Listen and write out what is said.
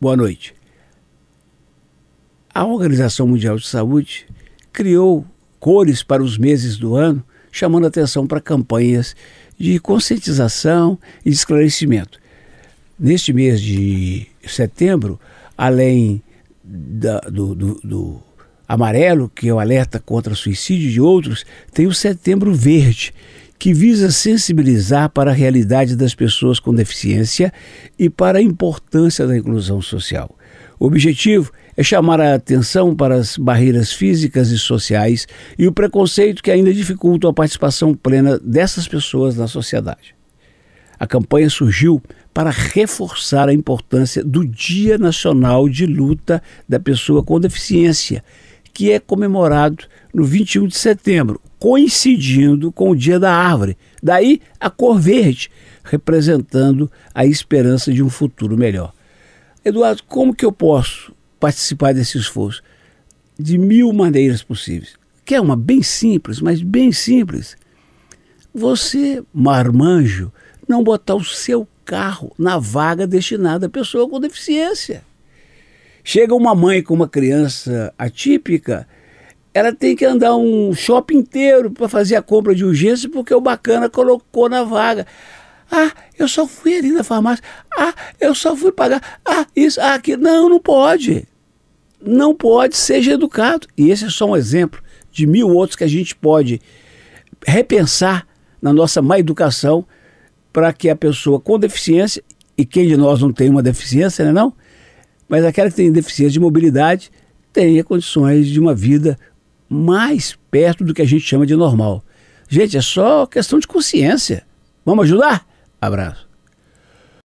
Boa noite. A Organização Mundial de Saúde criou cores para os meses do ano, chamando atenção para campanhas de conscientização e esclarecimento. Neste mês de setembro, além da, do, do, do amarelo, que é o alerta contra suicídio de outros, tem o setembro verde, que visa sensibilizar para a realidade das pessoas com deficiência e para a importância da inclusão social. O objetivo é chamar a atenção para as barreiras físicas e sociais e o preconceito que ainda dificultam a participação plena dessas pessoas na sociedade. A campanha surgiu para reforçar a importância do Dia Nacional de Luta da Pessoa com Deficiência, que é comemorado no 21 de setembro, coincidindo com o Dia da Árvore. Daí a cor verde, representando a esperança de um futuro melhor. Eduardo, como que eu posso participar desse esforço? De mil maneiras possíveis. Que é uma bem simples, mas bem simples. Você, marmanjo, não botar o seu carro na vaga destinada à pessoa com deficiência. Chega uma mãe com uma criança atípica, ela tem que andar um shopping inteiro para fazer a compra de urgência porque o bacana colocou na vaga. Ah, eu só fui ali na farmácia. Ah, eu só fui pagar. Ah, isso, ah, aquilo. Não, não pode. Não pode, seja educado. E esse é só um exemplo de mil outros que a gente pode repensar na nossa má educação para que a pessoa com deficiência, e quem de nós não tem uma deficiência, né, não? mas aquela que tem deficiência de mobilidade tenha condições de uma vida mais perto do que a gente chama de normal. Gente, é só questão de consciência. Vamos ajudar? Abraço.